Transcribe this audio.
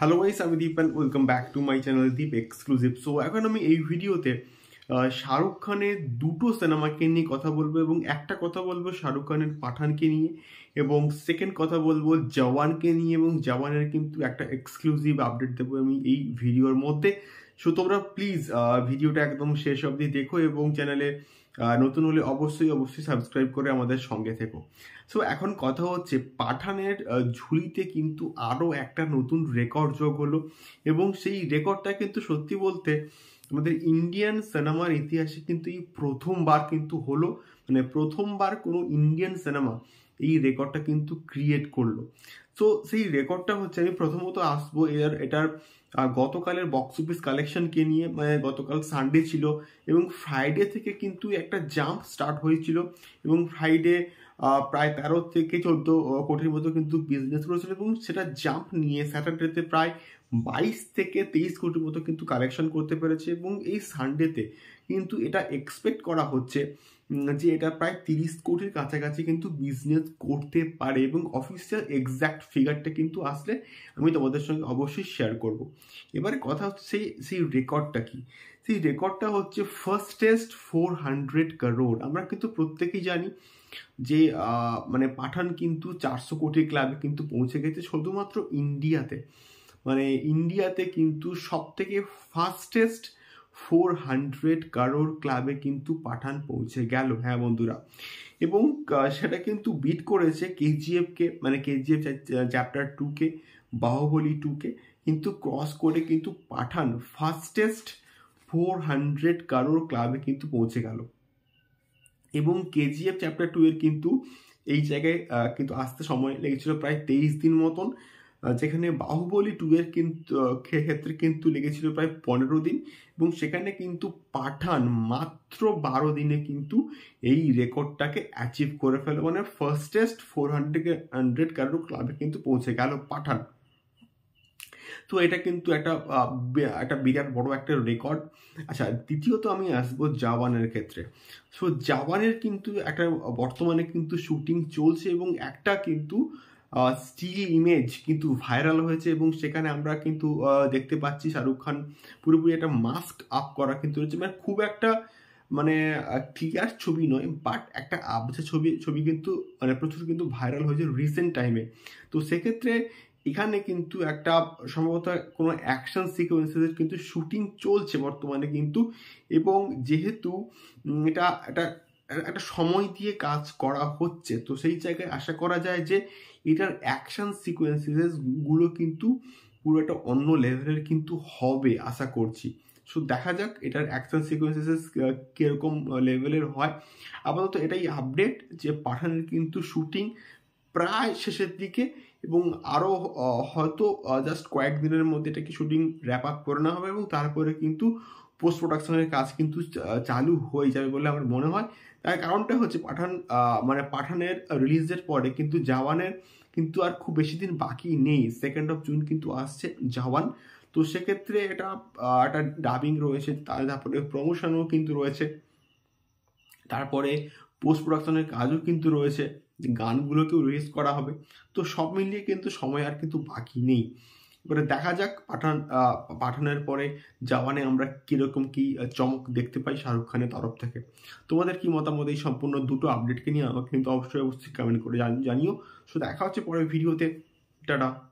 Hello guys আমি Deep and welcome back to my channel Deep exclusive so এখন আমি এই ভিডিওতে শাহরুখ খানের দুটো সিনেমাকে নিয়ে কথা বলবো এবং একটা কথা বলবো শাহরুখ খানের পাঠানকে নিয়ে এবং সেকেন্ড কথা বলবো জওয়ানকে নিয়ে এবং জওয়ানের কিন্তু একটা এক্সক্লুসিভ আপডেট দেবো আমি এই ভিডিওর মধ্যে সো তোমরা প্লিজ ভিডিওটা একদম শেষ অবধি দেখো এবং চ্যানেলে নতুন হলে অবশ্যই অবশ্যই সাবস্ক্রাইব করে আমাদের সঙ্গে থেকো সো এখন কথা হচ্ছে পাঠানের ঝুলিতে কিন্তু আরও একটা নতুন রেকর্ড যোগ হলো এবং সেই রেকর্ডটা কিন্তু সত্যি বলতে আমাদের ইন্ডিয়ান সিনেমার ইতিহাসে কিন্তু এই প্রথমবার কিন্তু হলো মানে প্রথমবার কোনো ইন্ডিয়ান সিনেমা এই রেকর্ডটা কিন্তু ক্রিয়েট করলো তো সেই রেকর্ডটা হচ্ছে আমি প্রথমত আসবো এর এটার গতকালের বক্স অফিস কালেকশনকে নিয়ে মানে গতকাল সানডে ছিল এবং ফ্রাইডে থেকে কিন্তু একটা জাম্প স্টার্ট হয়েছিল এবং ফ্রাইডে প্রায় তেরো থেকে চোদ্দো কোটির মতো কিন্তু বিজনেস করেছিল এবং সেটা জাম্প নিয়ে স্যাটারডেতে প্রায় বাইশ থেকে তেইশ কোটির মতো কিন্তু কালেকশন করতে পেরেছে এবং এই সানডেতে কিন্তু এটা এক্সপেক্ট করা হচ্ছে যে এটা প্রায় তিরিশ কোটির কাছাকাছি কিন্তু বিজনেস করতে পারে এবং অফিসিয়াল এক্স্যাক্ট ফিগারটা কিন্তু আসলে আমি তোমাদের সঙ্গে অবশ্যই শেয়ার করব। এবারে কথা হচ্ছে সেই রেকর্ডটা কি সেই রেকর্ডটা হচ্ছে ফার্স্টেস্ট ফোর হান্ড্রেড কারোড আমরা কিন্তু প্রত্যেকেই জানি যে মানে পাঠান কিন্তু চারশো কোটির ক্লাবে কিন্তু পৌঁছে গেছে শুধুমাত্র ইন্ডিয়াতে মানে ইন্ডিয়াতে কিন্তু সব থেকে ফাস্টেস্ট ফোর হান্ড্রেড কারোর ক্লাবে কিন্তু পাঠান পৌঁছে গেল হ্যাঁ বন্ধুরা এবং সেটা কিন্তু বিট করেছে কেজিএফকে মানে কেজিএফ চ্যাপ্টার টুকে বাহুবলী টুকে কিন্তু ক্রস করে কিন্তু পাঠান ফাস্টেস্ট ফোর হান্ড্রেড কারোর ক্লাবে কিন্তু পৌঁছে গেল এবং কেজিএফ চ্যাপ্টার টু এর কিন্তু এই জায়গায় কিন্তু আসতে সময় লেগেছিল প্রায় তেইশ দিন মতন যেখানে বাহুবলী এর কিন্তু ক্ষেত্রে কিন্তু লেগেছিল প্রায় পনেরো দিন এবং সেখানে কিন্তু পাঠান মাত্র বারো দিনে কিন্তু এই রেকর্ডটাকে অ্যাচিভ করে ফেলে মানে ফার্স্টেস্ট ফোর হান্ড্রেড হান্ড্রেড কারোর ক্লাবে কিন্তু পৌঁছে গেল পাঠান তো এটা কিন্তু একটা একটা বিরাট বড় একটা রেকর্ড আচ্ছা দ্বিতীয়ত আমি আসবো জাওয়ানের ক্ষেত্রে সো জাওয়ানের কিন্তু একটা বর্তমানে কিন্তু শুটিং চলছে এবং একটা কিন্তু স্টিল ইমেজ কিন্তু ভাইরাল হয়েছে এবং সেখানে আমরা কিন্তু দেখতে পাচ্ছি শাহরুখ খান পুরোপুরি একটা মাস্ক আপ করা কিন্তু রয়েছে মানে খুব একটা মানে ক্লিয়ার ছবি নয় বাট একটা আবছে ছবি ছবি কিন্তু মানে প্রচুর কিন্তু ভাইরাল হয়েছে রিসেন্ট টাইমে তো সেক্ষেত্রে এখানে কিন্তু একটা সম্ভবত কোনো অ্যাকশন সিকোয়েন্সেসের কিন্তু শুটিং চলছে বর্তমানে কিন্তু এবং যেহেতু এটা একটা একটা সময় দিয়ে কাজ করা হচ্ছে তো সেই জায়গায় আশা করা যায় যে এটার অ্যাকশন গুলো কিন্তু পুরো একটা অন্য লেভেলের কিন্তু হবে আশা করছি সো দেখা যাক এটার অ্যাকশন সিকোয়েন্সেস কীরকম লেভেলের হয় আপাতত এটাই আপডেট যে পাঠানের কিন্তু শুটিং প্রায় শেষের দিকে এবং আরও হয়তো জাস্ট কয়েক দিনের মধ্যে এটাকে শুটিং র্যাপ আপ করে নেওয়া হবে এবং তারপরে কিন্তু পোস্ট প্রোডাকশনের কাজ কিন্তু চালু হয়ে যাবে বলে আমার মনে হয় তার কারণটা হচ্ছে পাঠান মানে পাঠানের রিলিজের পরে কিন্তু জাওয়ানের কিন্তু আর খুব বেশি দিন বাকি নেই সেকেন্ড অফ জুন কিন্তু আসছে জাওয়ান তো সেক্ষেত্রে এটা একটা ডাবিং রয়েছে তারপরে প্রমোশনও কিন্তু রয়েছে তারপরে পোস্ট প্রোডাকশনের কাজও কিন্তু রয়েছে গানগুলোকেও রিলিজ করা হবে তো সব মিলিয়ে কিন্তু সময় আর কিন্তু বাকি নেই এবারে দেখা যাক পাঠান পাঠানের পরে জওয়ানে আমরা কীরকম কী চমক দেখতে পাই শাহরুখ খানের তরফ থেকে তোমাদের কি মতামত এই সম্পূর্ণ দুটো আপডেটকে নিয়ে আমাকে কিন্তু অবশ্যই অবশ্যই কমেন্ট করে জানিও শুধু দেখা হচ্ছে পরের ভিডিওতে টাটা